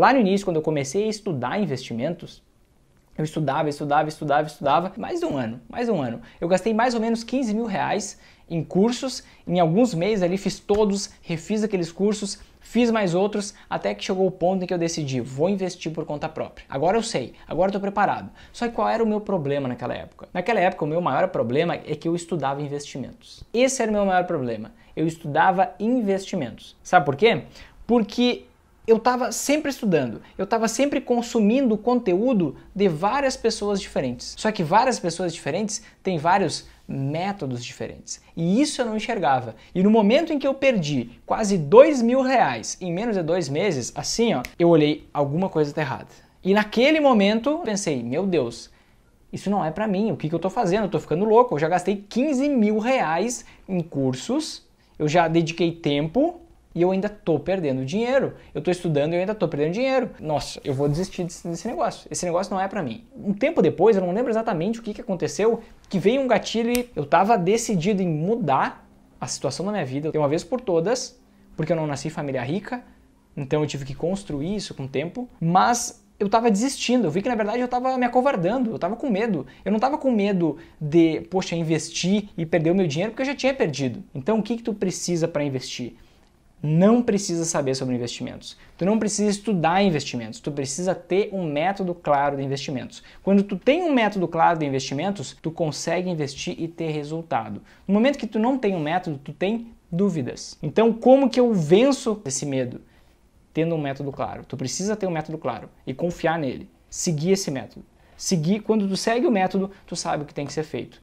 Lá no início, quando eu comecei a estudar investimentos, eu estudava, estudava, estudava, estudava, mais um ano, mais um ano. Eu gastei mais ou menos 15 mil reais em cursos, em alguns meses ali fiz todos, refiz aqueles cursos, fiz mais outros, até que chegou o ponto em que eu decidi, vou investir por conta própria. Agora eu sei, agora estou preparado. Só que qual era o meu problema naquela época? Naquela época o meu maior problema é que eu estudava investimentos. Esse era o meu maior problema. Eu estudava investimentos. Sabe por quê? Porque eu estava sempre estudando, eu estava sempre consumindo conteúdo de várias pessoas diferentes. Só que várias pessoas diferentes têm vários métodos diferentes. E isso eu não enxergava. E no momento em que eu perdi quase dois mil reais em menos de dois meses, assim ó, eu olhei alguma coisa tá errada. E naquele momento pensei, meu Deus, isso não é para mim, o que, que eu estou fazendo? Eu tô ficando louco, eu já gastei 15 mil reais em cursos, eu já dediquei tempo e eu ainda tô perdendo dinheiro. Eu tô estudando e eu ainda tô perdendo dinheiro. Nossa, eu vou desistir desse, desse negócio. Esse negócio não é para mim. Um tempo depois, eu não lembro exatamente o que, que aconteceu, que veio um gatilho e eu tava decidido em mudar a situação da minha vida de uma vez por todas, porque eu não nasci em família rica, então eu tive que construir isso com o tempo, mas eu tava desistindo, eu vi que na verdade eu tava me acovardando, eu tava com medo. Eu não tava com medo de, poxa, investir e perder o meu dinheiro porque eu já tinha perdido. Então o que que tu precisa para investir? não precisa saber sobre investimentos. Tu não precisa estudar investimentos, tu precisa ter um método claro de investimentos. Quando tu tem um método claro de investimentos, tu consegue investir e ter resultado. No momento que tu não tem um método, tu tem dúvidas. Então, como que eu venço esse medo? Tendo um método claro. Tu precisa ter um método claro e confiar nele. Seguir esse método. Seguir, quando tu segue o método, tu sabe o que tem que ser feito.